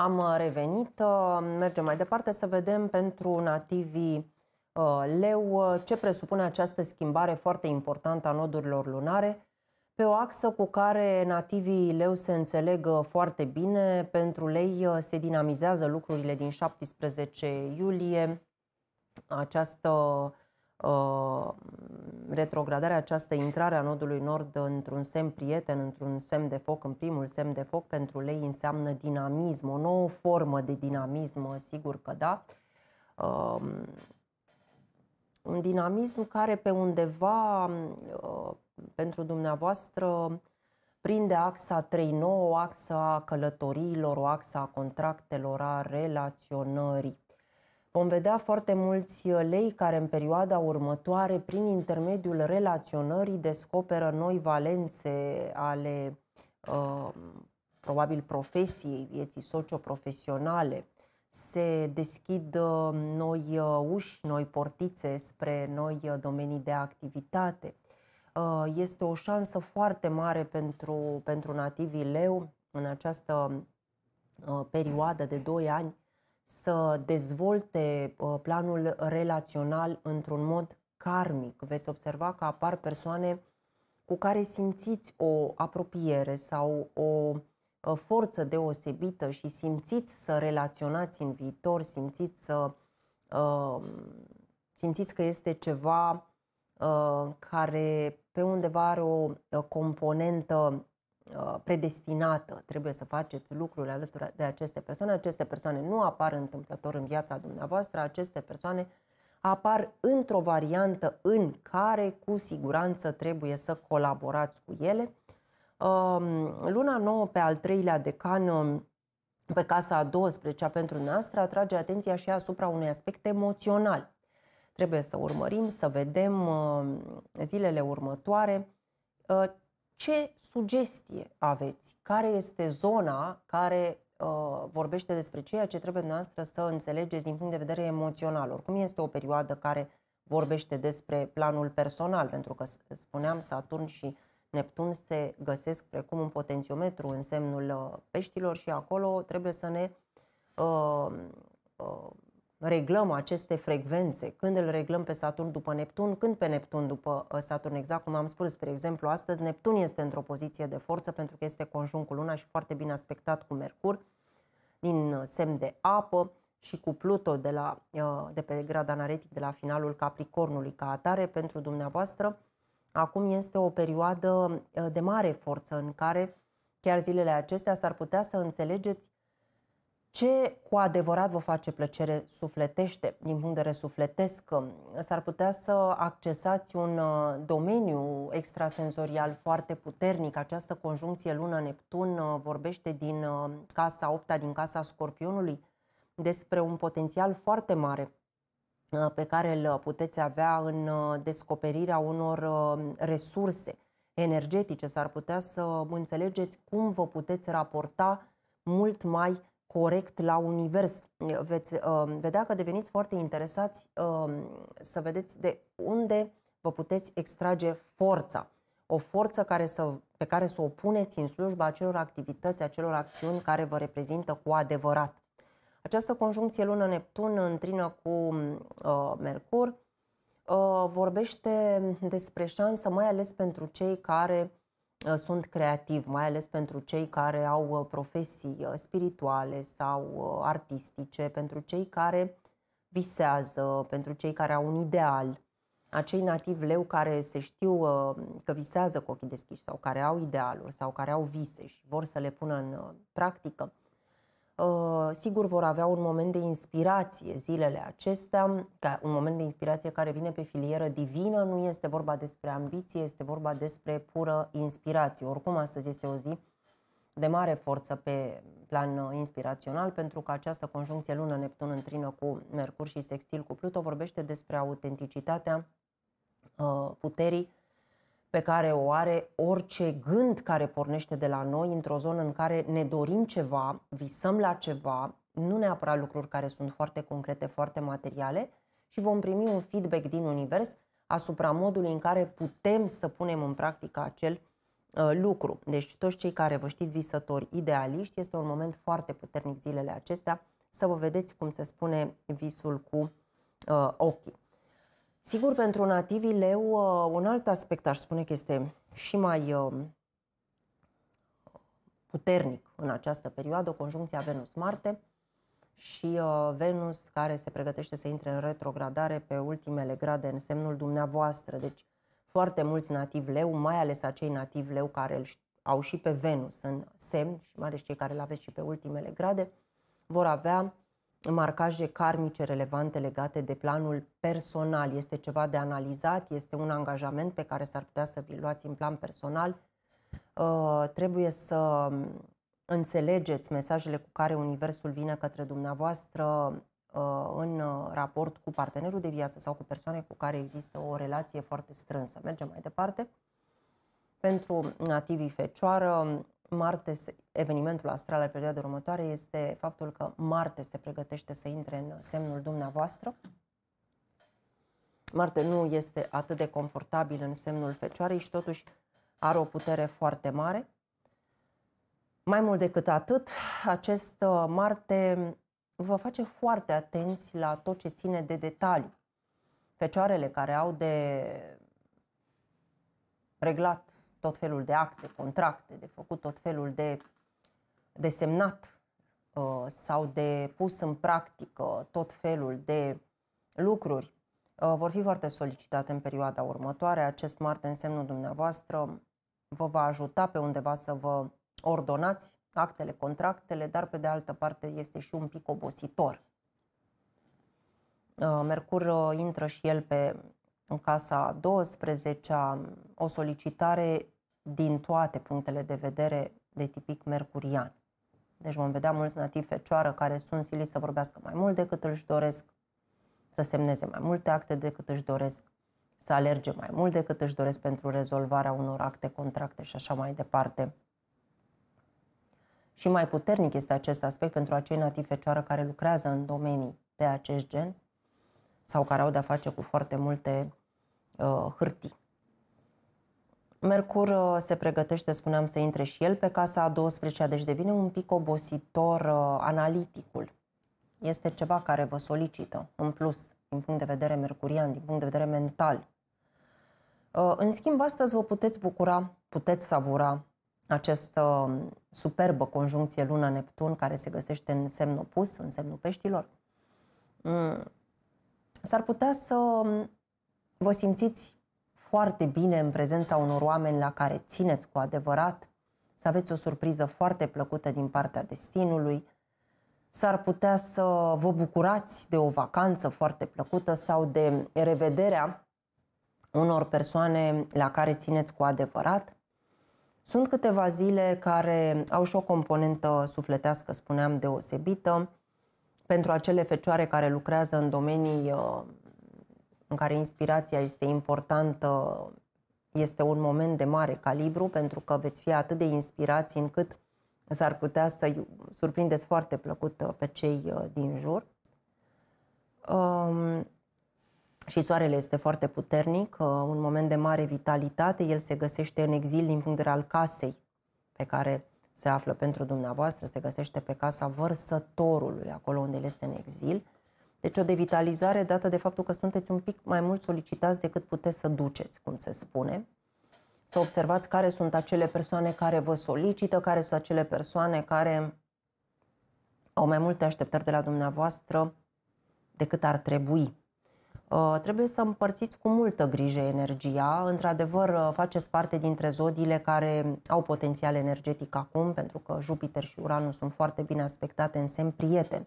Am uh, revenit, uh, mergem mai departe să vedem pentru nativii uh, leu ce presupune această schimbare foarte importantă a nodurilor lunare pe o axă cu care nativii leu se înțeleg foarte bine. Pentru lei se dinamizează lucrurile din 17 iulie. Această Uh, retrogradarea această intrare a nodului nord într-un semn prieten, într-un semn de foc, în primul semn de foc, pentru lei înseamnă dinamism, o nouă formă de dinamism, sigur că da. Um, un dinamism care pe undeva uh, pentru dumneavoastră prinde axa 3-9, axa călătoriilor, o axa contractelor, a relaționării vom vedea foarte mulți uh, lei care în perioada următoare, prin intermediul relaționării, descoperă noi valențe ale uh, probabil profesiei, vieții socioprofesionale, se deschid uh, noi uh, uși, noi portițe spre noi domenii de activitate. Este o șansă foarte mare pentru, pentru nativii leu în această perioadă de 2 ani să dezvolte uh, planul relațional într-un mod karmic. Veți observa că apar persoane cu care simțiți o apropiere sau o uh, forță deosebită și simțiți să relaționați în viitor, simțiți să uh, simțiți că este ceva care pe undeva are o componentă Uh, predestinată, trebuie să faceți lucruri alături de aceste persoane. Aceste persoane nu apar întâmplător în viața dumneavoastră, aceste persoane apar într-o variantă în care cu siguranță trebuie să colaborați cu ele. Um, luna nouă pe al treilea decan um, pe casa a 12-a pentru noastră atrage atenția și asupra unui aspect emoțional. Trebuie să urmărim, să vedem um, zilele următoare uh, ce sugestie aveți? Care este zona care uh, vorbește despre ceea ce trebuie noastră să înțelegeți din punct de vedere emoțional? Oricum este o perioadă care vorbește despre planul personal, pentru că spuneam Saturn și Neptun se găsesc precum un potențiometru în semnul uh, peștilor și acolo trebuie să ne uh, uh, reglăm aceste frecvențe, când îl reglăm pe Saturn după Neptun, când pe Neptun după uh, Saturn, exact cum am spus, spre exemplu, astăzi Neptun este într-o poziție de forță pentru că este conjunct cu Luna și foarte bine aspectat cu Mercur din uh, semn de apă și cu Pluto de, la, uh, de pe grad anaretic de la finalul Capricornului ca atare pentru dumneavoastră. Acum este o perioadă de mare forță în care chiar zilele acestea s-ar putea să înțelegeți ce cu adevărat vă face plăcere sufletește, din punct de vedere sufletesc, s-ar putea să accesați un uh, domeniu extrasenzorial foarte puternic. Această conjuncție lună-Neptun uh, vorbește din uh, casa 8 din casa Scorpionului despre un potențial foarte mare pe care îl puteți avea în descoperirea unor resurse energetice. S-ar putea să înțelegeți cum vă puteți raporta mult mai corect la univers. Veți uh, vedea că deveniți foarte interesați uh, să vedeți de unde vă puteți extrage forța. O forță care să, pe care să o puneți în slujba acelor activități, acelor acțiuni care vă reprezintă cu adevărat. Această conjuncție lună-Neptun întrină cu uh, Mercur uh, vorbește despre șansă, mai ales pentru cei care Uh, sunt creativ, mai ales pentru cei care au uh, profesii uh, spirituale sau artistice, pentru cei care visează, pentru cei care au un ideal. Acei nativi leu care se știu că visează cu ochii deschiși sau care au idealuri sau care au vise și vor să le pună în practică, Uh, sigur vor avea un moment de inspirație zilele acestea, un moment de inspirație care vine pe filieră divină, nu este vorba despre ambiție, este vorba despre pură inspirație. Oricum, astăzi este o zi de mare forță pe plan uh, inspirațional, pentru că această conjuncție lună-Neptun în trină cu Mercur și sextil cu Pluto vorbește despre autenticitatea uh, puterii pe care o are orice gând care pornește de la noi într-o zonă în care ne dorim ceva, visăm la ceva, nu neapărat lucruri care sunt foarte concrete, foarte materiale și vom primi un feedback din univers asupra modului în care putem să punem în practică acel uh, lucru. Deci toți cei care vă știți visători idealiști, este un moment foarte puternic zilele acestea să vă vedeți cum se spune visul cu uh, ochii. Sigur, pentru nativii leu, uh, un alt aspect aș spune că este și mai uh, puternic în această perioadă, o conjuncție Venus-Marte și uh, Venus care se pregătește să intre în retrogradare pe ultimele grade în semnul dumneavoastră. Deci foarte mulți nativi leu, mai ales acei nativi leu care îl au și pe Venus în semn și mai ales cei care îl aveți și pe ultimele grade, vor avea marcaje karmice relevante legate de planul personal. Este ceva de analizat, este un angajament pe care s-ar putea să vi-l luați în plan personal. Uh, trebuie să um, înțelegeți mesajele cu care Universul vine către dumneavoastră uh, în uh, raport cu partenerul de viață sau cu persoane cu care există o relație foarte strânsă. Mergem mai departe. Pentru nativii fecioară, um, Marte, evenimentul astral al perioadei următoare este faptul că Marte se pregătește să intre în semnul dumneavoastră. Marte nu este atât de confortabil în semnul fecioarei și totuși are o putere foarte mare. Mai mult decât atât, acest uh, Marte vă face foarte atenți la tot ce ține de detalii. Fecioarele care au de reglat tot felul de acte, contracte, de făcut tot felul de, de semnat uh, sau de pus în practică tot felul de lucruri uh, vor fi foarte solicitate în perioada următoare. Acest Marte în semnul dumneavoastră vă va ajuta pe undeva să vă ordonați actele, contractele, dar pe de altă parte este și un pic obositor. Uh, Mercur intră și el pe în casa 12 o solicitare din toate punctele de vedere de tipic mercurian. Deci vom vedea mulți nativi fecioară care sunt siliți să vorbească mai mult decât își doresc, să semneze mai multe acte decât își doresc, să alerge mai mult decât își doresc pentru rezolvarea unor acte, contracte și așa mai departe. Și mai puternic este acest aspect pentru acei nativi fecioară care lucrează în domenii de acest gen sau care au de-a face cu foarte multe uh, hârtii. Mercur uh, se pregătește, spuneam, să intre și el pe casa a 12-a, deci devine un pic obositor uh, analiticul. Este ceva care vă solicită, în plus, din punct de vedere mercurian, din punct de vedere mental. Uh, în schimb, astăzi vă puteți bucura, puteți savura această superbă conjuncție Luna-Neptun care se găsește în semn opus, în semnul peștilor. Mm. S-ar putea să um, vă simțiți foarte bine în prezența unor oameni la care țineți cu adevărat, să aveți o surpriză foarte plăcută din partea destinului, s-ar putea să vă bucurați de o vacanță foarte plăcută sau de revederea unor persoane la care țineți cu adevărat. Sunt câteva zile care au și o componentă sufletească, spuneam, deosebită pentru acele fecioare care lucrează în domenii uh, în care inspirația este importantă, este un moment de mare calibru, pentru că veți fi atât de inspirați încât s-ar putea să surprindeți foarte plăcut uh, pe cei uh, din jur. Um, și soarele este foarte puternic, uh, un moment de mare vitalitate. El se găsește în exil din punct de vedere al casei pe care se află pentru dumneavoastră, se găsește pe casa vărsătorului, acolo unde el este în exil. Deci o devitalizare dată de faptul că sunteți un pic mai mult solicitați decât puteți să duceți, cum se spune. Să observați care sunt acele persoane care vă solicită, care sunt acele persoane care au mai multe așteptări de la dumneavoastră decât ar trebui. Uh, trebuie să împărțiți cu multă grijă energia. Într-adevăr, uh, faceți parte dintre zodiile care au potențial energetic acum, pentru că Jupiter și Uranus sunt foarte bine aspectate în semn prieten.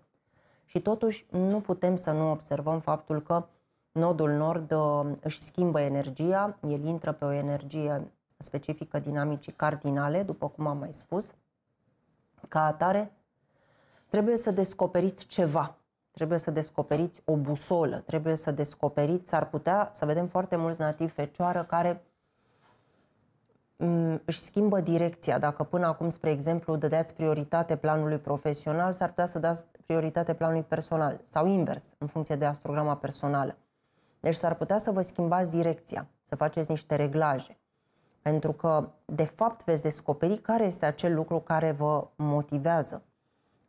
Și totuși nu putem să nu observăm faptul că nodul nord uh, își schimbă energia, el intră pe o energie specifică dinamicii cardinale, după cum am mai spus. Ca atare, trebuie să descoperiți ceva, trebuie să descoperiți o busolă, trebuie să descoperiți, s-ar putea să vedem foarte mulți nativi fecioară care își schimbă direcția. Dacă până acum, spre exemplu, dădeați prioritate planului profesional, s-ar putea să dați prioritate planului personal sau invers, în funcție de astrograma personală. Deci s-ar putea să vă schimbați direcția, să faceți niște reglaje. Pentru că, de fapt, veți descoperi care este acel lucru care vă motivează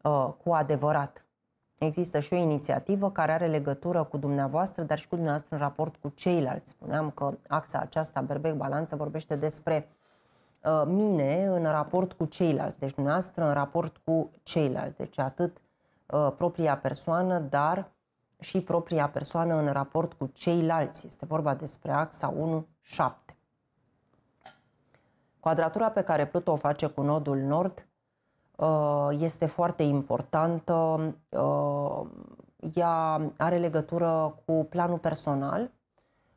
uh, cu adevărat. Există și o inițiativă care are legătură cu dumneavoastră, dar și cu dumneavoastră în raport cu ceilalți. Spuneam că axa aceasta, Berbec Balanță, vorbește despre Uh, mine în raport cu ceilalți, deci dumneavoastră în raport cu ceilalți, deci atât uh, propria persoană, dar și propria persoană în raport cu ceilalți. Este vorba despre axa 1-7. Quadratura pe care Pluto o face cu nodul nord uh, este foarte importantă. Ea are legătură cu planul personal,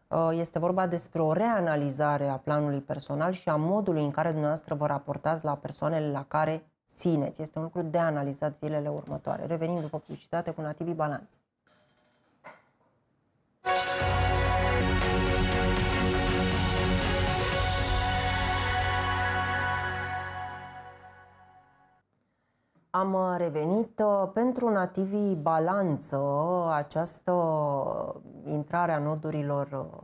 Uh, este vorba despre o reanalizare a planului personal și a modului în care dumneavoastră vă raportați la persoanele la care țineți. Este un lucru de analizat zilele următoare. Revenim după publicitate cu Nativi balanță. Am uh, revenit uh, pentru nativii balanță, această intrare a nodurilor uh,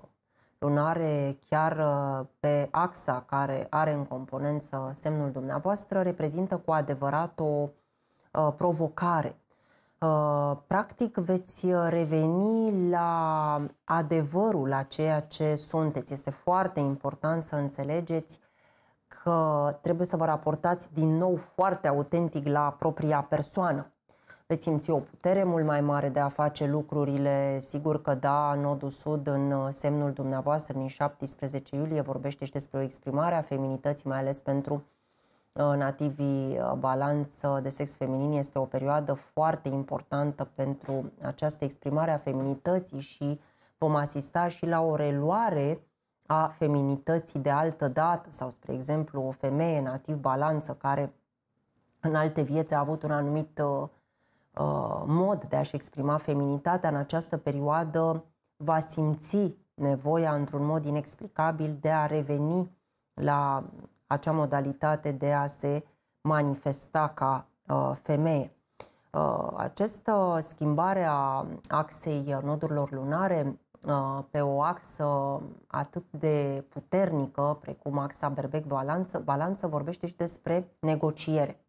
lunare chiar pe axa care are în componență semnul dumneavoastră reprezintă cu adevărat o provocare. Practic veți reveni la adevărul la ceea ce sunteți. Este foarte important să înțelegeți că trebuie să vă raportați din nou foarte autentic la propria persoană. Veți simți o putere mult mai mare de a face lucrurile. Sigur că da, nodul sud în uh, semnul dumneavoastră din 17 iulie vorbește și despre o exprimare a feminității, mai ales pentru uh, nativii uh, balanță de sex feminin este o perioadă foarte importantă pentru această exprimare a feminității și vom asista și la o reluare a feminității de altă dată sau, spre exemplu, o femeie nativ balanță care în alte vieți a avut un anumit uh, uh, mod de a-și exprima feminitatea în această perioadă va simți nevoia într-un mod inexplicabil de a reveni la acea modalitate de a se manifesta ca uh, femeie. Uh, această schimbare a axei nodurilor lunare Uh, pe o axă atât de puternică precum axa Berbec-Balanță, Balanță vorbește și despre negociere.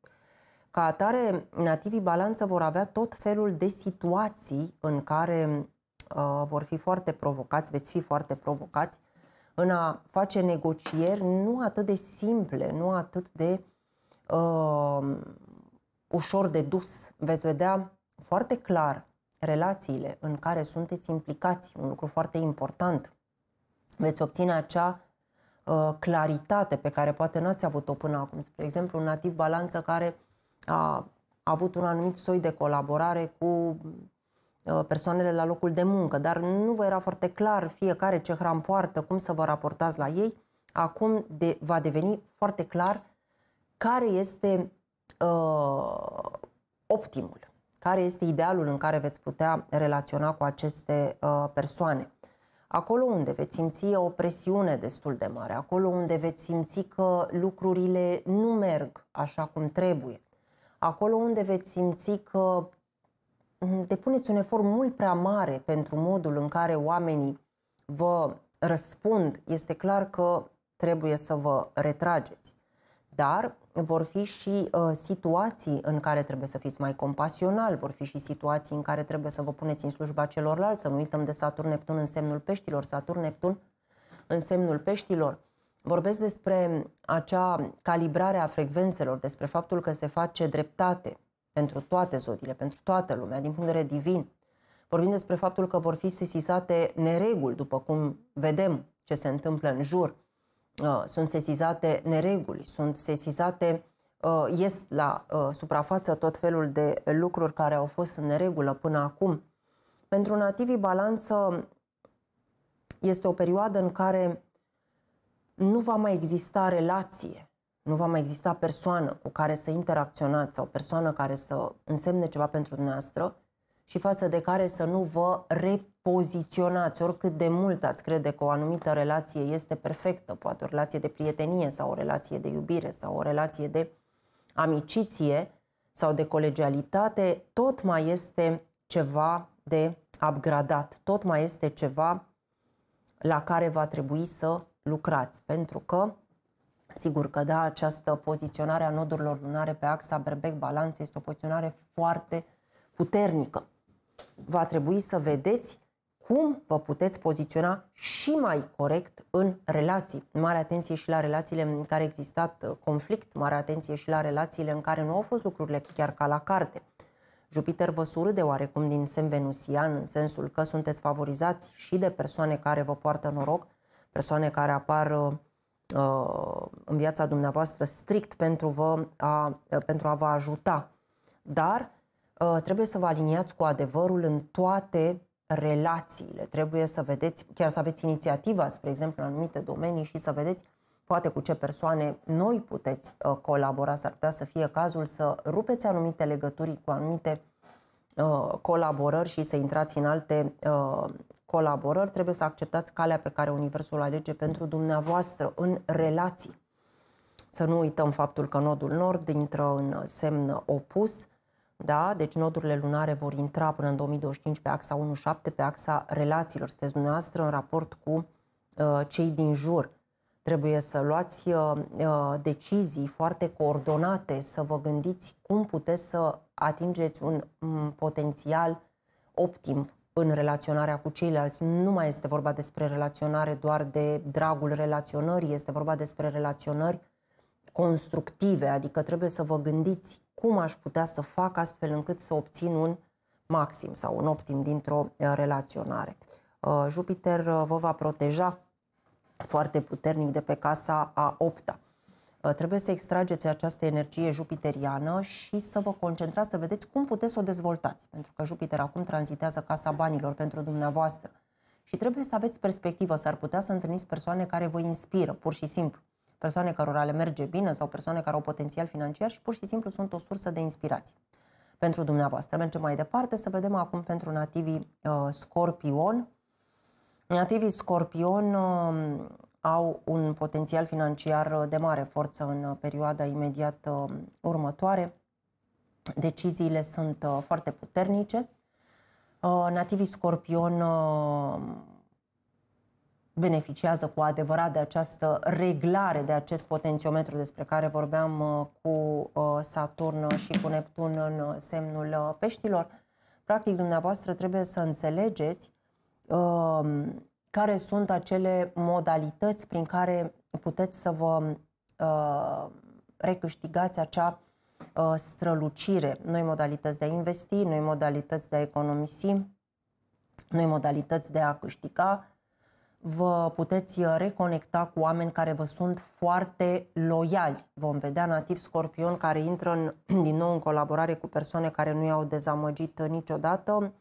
Ca atare, nativii Balanță vor avea tot felul de situații în care uh, vor fi foarte provocați, veți fi foarte provocați în a face negocieri nu atât de simple, nu atât de uh, ușor de dus. Veți vedea foarte clar relațiile în care sunteți implicați, un lucru foarte important, veți obține acea uh, claritate pe care poate n-ați avut-o până acum. Spre exemplu, un nativ balanță care a avut un anumit soi de colaborare cu uh, persoanele la locul de muncă, dar nu vă era foarte clar fiecare ce hram poartă, cum să vă raportați la ei, acum de, va deveni foarte clar care este uh, optimul care este idealul în care veți putea relaționa cu aceste uh, persoane. Acolo unde veți simți o presiune destul de mare, acolo unde veți simți că lucrurile nu merg așa cum trebuie, acolo unde veți simți că mm, depuneți un efort mult prea mare pentru modul în care oamenii vă răspund, este clar că trebuie să vă retrageți. Dar vor fi și uh, situații în care trebuie să fiți mai compasional, vor fi și situații în care trebuie să vă puneți în slujba celorlalți, să nu uităm de Saturn-Neptun în semnul peștilor, Saturn-Neptun în semnul peștilor. Vorbesc despre acea calibrare a frecvențelor, despre faptul că se face dreptate pentru toate zodiile, pentru toată lumea, din punct de vedere divin. Vorbim despre faptul că vor fi sesizate nereguli, după cum vedem ce se întâmplă în jur Uh, sunt sesizate nereguli, sunt sesizate, uh, ies la uh, suprafață tot felul de lucruri care au fost în neregulă până acum. Pentru nativii balanță este o perioadă în care nu va mai exista relație, nu va mai exista persoană cu care să interacționați sau persoană care să însemne ceva pentru dumneavoastră, și față de care să nu vă repoziționați, oricât de mult ați crede că o anumită relație este perfectă, poate o relație de prietenie sau o relație de iubire sau o relație de amiciție sau de colegialitate, tot mai este ceva de upgradat, tot mai este ceva la care va trebui să lucrați, pentru că Sigur că da, această poziționare a nodurilor lunare pe axa berbec balanță este o poziționare foarte puternică va trebui să vedeți cum vă puteți poziționa și mai corect în relații. Mare atenție și la relațiile în care a existat uh, conflict, mare atenție și la relațiile în care nu au fost lucrurile chiar ca la carte. Jupiter vă surâde oarecum din semn venusian, în sensul că sunteți favorizați și de persoane care vă poartă noroc, persoane care apar uh, uh în viața dumneavoastră strict pentru, vă a, pentru a vă ajuta. Dar Uh, trebuie să vă aliniați cu adevărul în toate relațiile. Trebuie să vedeți, chiar să aveți inițiativa, spre exemplu, în anumite domenii și să vedeți poate cu ce persoane noi puteți uh, colabora. S-ar putea să fie cazul să rupeți anumite legături cu anumite uh, colaborări și să intrați în alte colaborări. Trebuie să acceptați calea pe care Universul o alege pentru dumneavoastră în relații. Să nu uităm faptul că nodul nord intră în semn opus da? deci nodurile lunare vor intra până în 2025 pe axa 1-7, pe axa relațiilor. Sunteți dumneavoastră în raport cu uh, cei din jur. Trebuie să luați uh, uh decizii foarte coordonate, să vă gândiți cum puteți să atingeți un um, potențial optim în relaționarea cu ceilalți. Nu mai este vorba despre relaționare doar de dragul relaționării, este vorba despre relaționări constructive, adică trebuie să vă gândiți cum aș putea să fac astfel încât să obțin un maxim sau un optim dintr-o uh, relaționare. Uh, Jupiter uh, vă va proteja foarte puternic de pe casa a opta. Trebuie să extrageți această energie jupiteriană și să vă concentrați, să vedeți cum puteți să o dezvoltați. Pentru că Jupiter acum tranzitează casa banilor pentru dumneavoastră. Și trebuie să aveți perspectivă, s-ar putea să întâlniți persoane care vă inspiră, pur și simplu persoane care le merge bine sau persoane care au potențial financiar și pur și simplu sunt o sursă de inspirație pentru dumneavoastră. Mergem mai departe să vedem acum pentru nativii uh, scorpion. Nativii scorpion uh, au un potențial financiar uh, de mare forță în uh, perioada imediat uh, următoare. Deciziile sunt uh, foarte puternice. Uh, nativii scorpion beneficiază cu adevărat de această reglare, de acest potențiometru despre care vorbeam uh, cu uh, Saturn uh, și cu Neptun în semnul peștilor. Practic, dumneavoastră trebuie să înțelegeți um, care sunt acele modalități prin care puteți să vă recâștigați acea strălucire, noi modalități de a investi, noi modalități de a economisi, noi modalități de a câștiga, vă puteți uh, reconecta cu oameni care vă sunt foarte loiali. Vom vedea nativ scorpion care intră în, din nou în colaborare cu persoane care nu i-au dezamăgit uh, niciodată.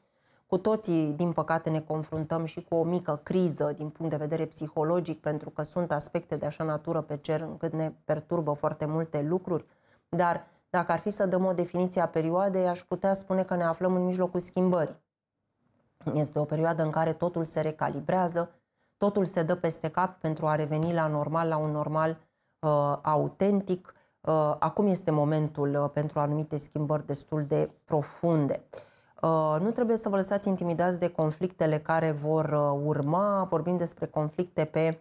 Cu toții, din păcate, ne confruntăm și cu o mică criză din punct de vedere psihologic, pentru că sunt aspecte de așa natură pe cer încât ne perturbă foarte multe lucruri. Dar dacă ar fi să dăm o definiție a perioadei, aș putea spune că ne aflăm în mijlocul schimbării. Este o perioadă în care totul se recalibrează, totul se dă peste cap pentru a reveni la normal, la un normal uh, autentic. Uh, acum este momentul uh, pentru anumite schimbări destul de profunde. Uh, nu trebuie să vă lăsați intimidați de conflictele care vor uh, urma. Vorbim despre conflicte pe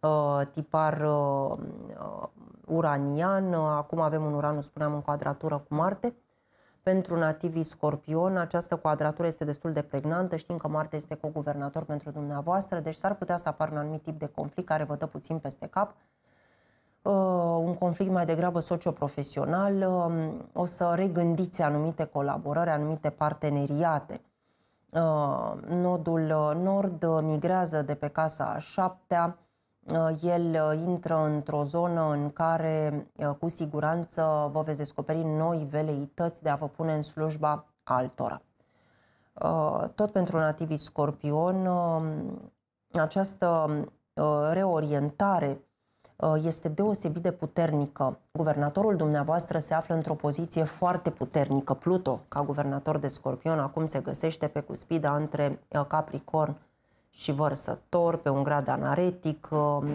uh, tipar uh, uh uranian. Acum avem un uranus, spuneam, în cuadratură cu Marte. Uh, pentru nativii scorpion, această quadratură este destul de pregnantă. Știm că Marte este co co-guvernator pentru dumneavoastră, deci s-ar putea să apară un anumit tip de conflict care vă dă puțin peste cap. Uh, un conflict mai degrabă socioprofesional, uh, o să regândiți anumite colaborări, anumite parteneriate. Uh, nodul uh, nord migrează de pe casa a șaptea, Uh, el uh, intră într-o zonă în care uh, cu siguranță vă veți descoperi noi veleități de a vă pune în slujba altora. Tot pentru nativii scorpion, um, această reorientare este deosebit de puternică. Guvernatorul dumneavoastră se află într-o poziție foarte puternică. Pluto, ca guvernator de scorpion, acum se găsește pe cuspida între Capricorn și vărsător, pe un grad anaretic. Um,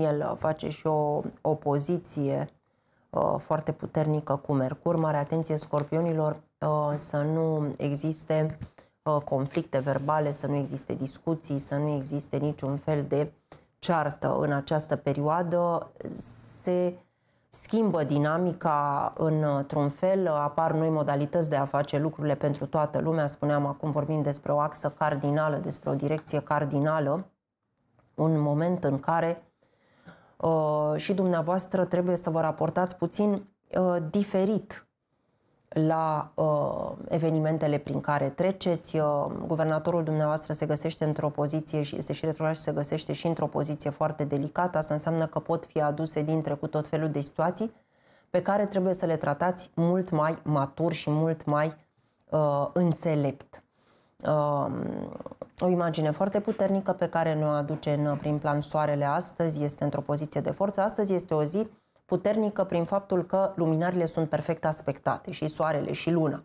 el face și o opoziție uh, foarte puternică cu Mercur. Mare atenție scorpionilor uh, să nu existe uh, conflicte verbale, să nu existe discuții, să nu existe niciun fel de ceartă în această perioadă. Se schimbă dinamica într-un fel, apar noi modalități de a face lucrurile pentru toată lumea. Spuneam acum, vorbim despre o axă cardinală, despre o direcție cardinală, un moment în care uh, și dumneavoastră trebuie să vă raportați puțin uh, diferit la uh, evenimentele prin care treceți. Uh, guvernatorul dumneavoastră se găsește într-o poziție și este și și se găsește și într-o poziție foarte delicată. Asta înseamnă că pot fi aduse din trecut tot felul de situații pe care trebuie să le tratați mult mai matur și mult mai uh, înțelept. Uh, o imagine foarte puternică pe care ne-o aduce în prim plan soarele astăzi, este într-o poziție de forță. Astăzi este o zi puternică prin faptul că luminarile sunt perfect aspectate, și soarele și luna.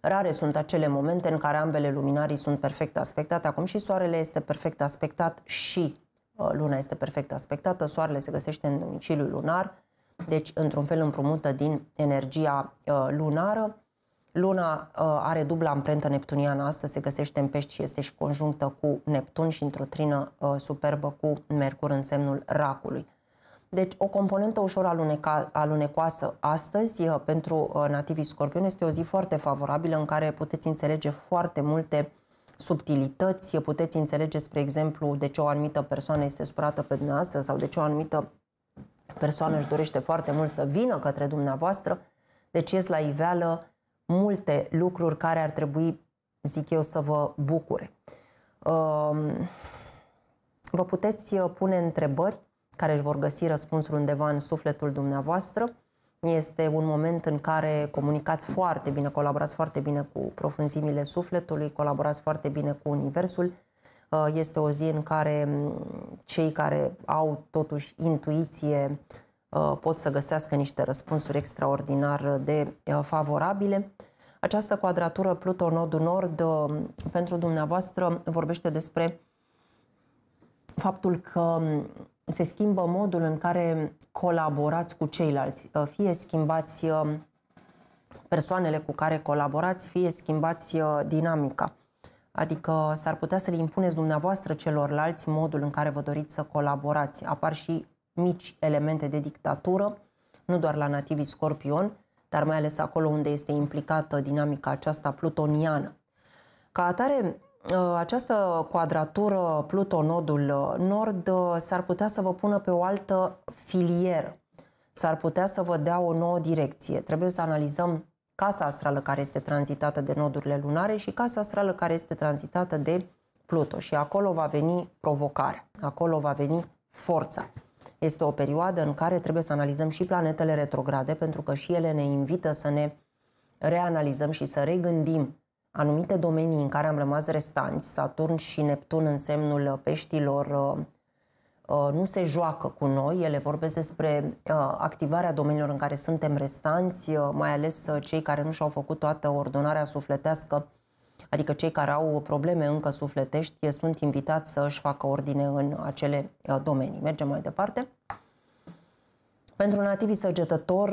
Rare sunt acele momente în care ambele luminarii sunt perfect aspectate. Acum și soarele este perfect aspectat și uh, luna este perfect aspectată, soarele se găsește în domiciliul lunar, deci într-un fel împrumută din energia uh, lunară. Luna uh, are dubla amprentă neptuniană, astăzi se găsește în pești și este și conjunctă cu Neptun și într-o trină superbă cu Mercur în semnul racului. Deci o componentă ușor aluneca, alunecoasă astăzi uh, pentru uh, nativii scorpioni este o zi foarte favorabilă în care puteți înțelege foarte multe subtilități, puteți înțelege, spre exemplu, de ce o anumită persoană este supărată pe dumneavoastră sau de ce o anumită persoană își dorește foarte mult să vină către dumneavoastră, deci ies la iveală multe lucruri care ar trebui, zic eu, să vă bucure. Um, vă puteți uh, pune întrebări care își vor găsi răspunsul undeva în sufletul dumneavoastră. Este un moment în care comunicați foarte bine, colaborați foarte bine cu profunzimile sufletului, colaborați foarte bine cu Universul. Uh, este o zi în care mm, cei care au totuși intuiție uh, pot să găsească niște răspunsuri extraordinar de uh, favorabile. Această quadratură pluto nodul Nord pentru dumneavoastră vorbește despre faptul că mm, se schimbă modul în care colaborați cu ceilalți. Fie schimbați uh, persoanele cu care colaborați, fie schimbați uh, dinamica. Adică s-ar putea să le impuneți dumneavoastră celorlalți modul în care vă doriți să colaborați. Apar și mici elemente de dictatură, nu doar la nativii scorpion, dar mai ales acolo unde este implicată dinamica aceasta plutoniană. Ca atare, Ă, această quadratură Pluto-nodul nord ă, s-ar putea să vă pună pe o altă filieră, s-ar putea să vă dea o nouă direcție. Trebuie să analizăm casa astrală care este tranzitată de nodurile lunare și casa astrală care este tranzitată de Pluto și acolo va veni provocarea, acolo va veni forța. Este o perioadă în care trebuie să analizăm și planetele retrograde pentru că și ele ne invită să ne reanalizăm și să regândim anumite domenii în care am rămas restanți, Saturn și Neptun în semnul uh, peștilor, uh, uh, nu se joacă cu noi, ele vorbesc despre activarea domeniilor în care suntem restanți, mai ales cei care nu și-au făcut toată ordonarea sufletească, adică cei care au probleme încă sufletești, sunt invitați să își facă ordine în acele domenii. Mergem mai departe. Pentru nativii săgetători,